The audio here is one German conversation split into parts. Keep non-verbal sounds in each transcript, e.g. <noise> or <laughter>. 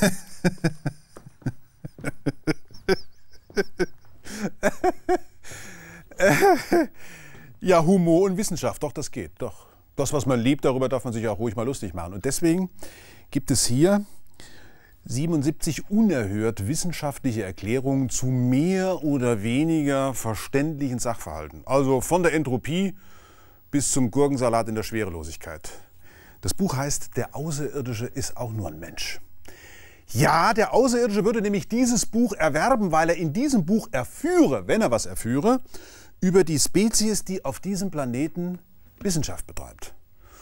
<laughs> ja, Humor und Wissenschaft, doch, das geht, doch. Das, was man liebt, darüber darf man sich auch ruhig mal lustig machen. Und deswegen gibt es hier 77 unerhört wissenschaftliche Erklärungen zu mehr oder weniger verständlichen Sachverhalten. Also von der Entropie bis zum Gurkensalat in der Schwerelosigkeit. Das Buch heißt Der Außerirdische ist auch nur ein Mensch. Ja, der Außerirdische würde nämlich dieses Buch erwerben, weil er in diesem Buch erführe, wenn er was erführe, über die Spezies, die auf diesem Planeten Wissenschaft betreibt.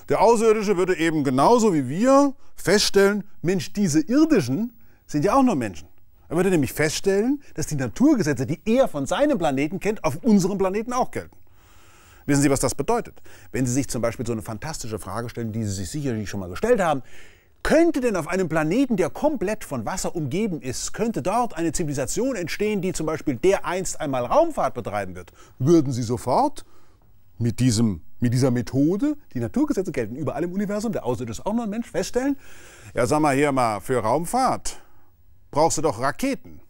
Der Außerirdische würde eben genauso wie wir feststellen, Mensch, diese Irdischen sind ja auch nur Menschen. Er würde nämlich feststellen, dass die Naturgesetze, die er von seinem Planeten kennt, auf unserem Planeten auch gelten. Wissen Sie, was das bedeutet? Wenn Sie sich zum Beispiel so eine fantastische Frage stellen, die Sie sich sicherlich schon mal gestellt haben, könnte denn auf einem Planeten, der komplett von Wasser umgeben ist, könnte dort eine Zivilisation entstehen, die zum Beispiel dereinst einmal Raumfahrt betreiben wird? Würden Sie sofort mit, diesem, mit dieser Methode, die Naturgesetze gelten überall im Universum, der Außer ist auch noch ein Mensch, feststellen, ja sag mal hier mal, für Raumfahrt brauchst du doch Raketen.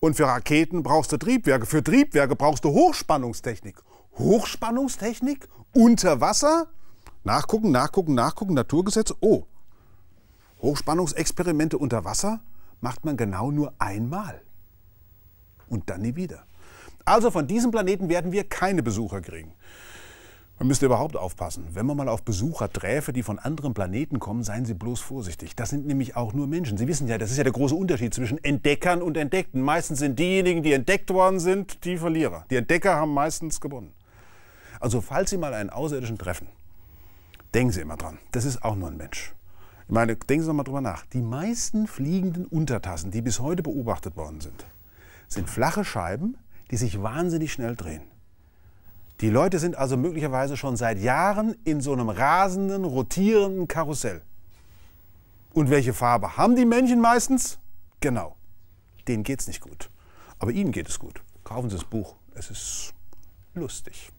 Und für Raketen brauchst du Triebwerke. Für Triebwerke brauchst du Hochspannungstechnik. Hochspannungstechnik? Unter Wasser? Nachgucken, nachgucken, nachgucken, Naturgesetze. Oh, Hochspannungsexperimente unter Wasser macht man genau nur einmal und dann nie wieder. Also von diesem Planeten werden wir keine Besucher kriegen. Man müsste überhaupt aufpassen. Wenn man mal auf Besucher träfe, die von anderen Planeten kommen, seien Sie bloß vorsichtig. Das sind nämlich auch nur Menschen. Sie wissen ja, das ist ja der große Unterschied zwischen Entdeckern und Entdeckten. Meistens sind diejenigen, die entdeckt worden sind, die Verlierer. Die Entdecker haben meistens gewonnen. Also falls Sie mal einen Außerirdischen treffen, denken Sie immer dran, das ist auch nur ein Mensch. Ich meine, denken Sie noch mal drüber nach. Die meisten fliegenden Untertassen, die bis heute beobachtet worden sind, sind flache Scheiben, die sich wahnsinnig schnell drehen. Die Leute sind also möglicherweise schon seit Jahren in so einem rasenden, rotierenden Karussell. Und welche Farbe haben die Männchen meistens? Genau. Denen geht's nicht gut. Aber Ihnen geht es gut. Kaufen Sie das Buch. Es ist lustig.